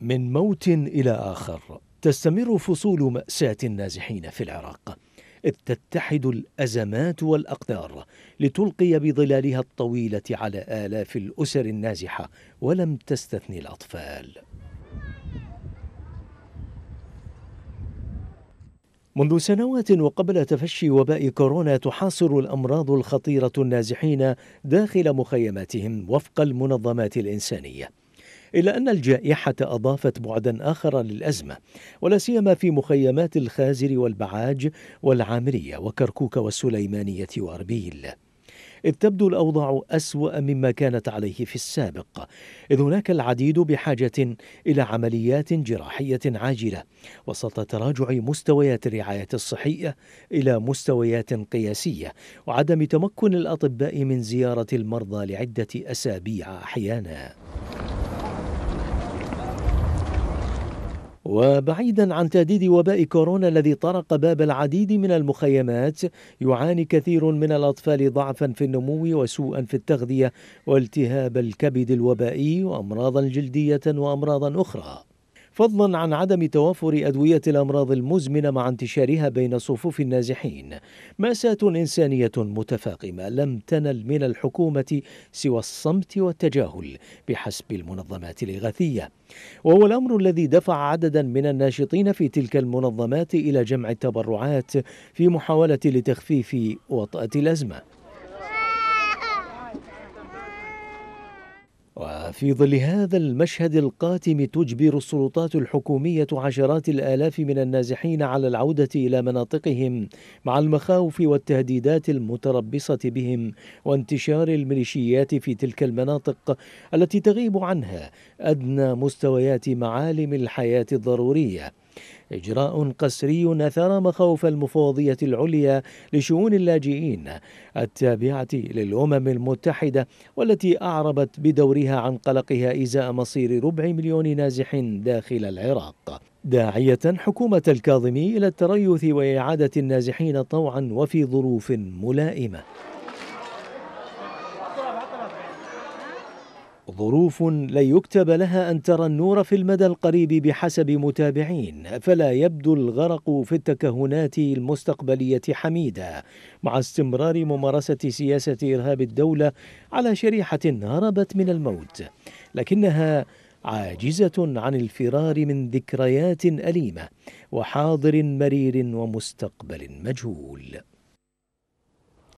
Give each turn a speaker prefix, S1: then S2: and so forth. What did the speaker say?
S1: من موت إلى آخر تستمر فصول مأساة النازحين في العراق إذ تتحد الأزمات والأقدار لتلقي بظلالها الطويلة على آلاف الأسر النازحة ولم تستثني الأطفال منذ سنوات وقبل تفشي وباء كورونا تحاصر الامراض الخطيره النازحين داخل مخيماتهم وفق المنظمات الانسانيه إلا أن الجائحة أضافت بعدا آخر للأزمة ولا سيما في مخيمات الخازر والبعاج والعامرية وكركوك والسليمانية وأربيل إذ تبدو الأوضاع أسوأ مما كانت عليه في السابق إذ هناك العديد بحاجة إلى عمليات جراحية عاجلة وسط تراجع مستويات الرعاية الصحية إلى مستويات قياسية وعدم تمكن الأطباء من زيارة المرضى لعدة أسابيع أحيانا وبعيدا عن تهديد وباء كورونا الذي طرق باب العديد من المخيمات يعاني كثير من الأطفال ضعفا في النمو وسوءا في التغذية والتهاب الكبد الوبائي وأمراضا جلدية وأمراضا أخرى فضلا عن عدم توافر أدوية الأمراض المزمنة مع انتشارها بين صفوف النازحين مأساة إنسانية متفاقمة لم تنل من الحكومة سوى الصمت والتجاهل بحسب المنظمات الإغاثية وهو الأمر الذي دفع عددا من الناشطين في تلك المنظمات إلى جمع التبرعات في محاولة لتخفيف وطأة الأزمة وفي ظل هذا المشهد القاتم تجبر السلطات الحكومية عشرات الآلاف من النازحين على العودة إلى مناطقهم مع المخاوف والتهديدات المتربصة بهم وانتشار الميليشيات في تلك المناطق التي تغيب عنها أدنى مستويات معالم الحياة الضرورية إجراء قسري أثار مخاوف المفوضية العليا لشؤون اللاجئين التابعة للأمم المتحدة والتي أعربت بدورها عن قلقها إزاء مصير ربع مليون نازح داخل العراق داعية حكومة الكاظمي إلى التريث وإعادة النازحين طوعا وفي ظروف ملائمة ظروف لن يكتب لها أن ترى النور في المدى القريب بحسب متابعين فلا يبدو الغرق في التكهنات المستقبلية حميدة مع استمرار ممارسة سياسة إرهاب الدولة على شريحة هربت من الموت لكنها عاجزة عن الفرار من ذكريات أليمة وحاضر مرير ومستقبل مجهول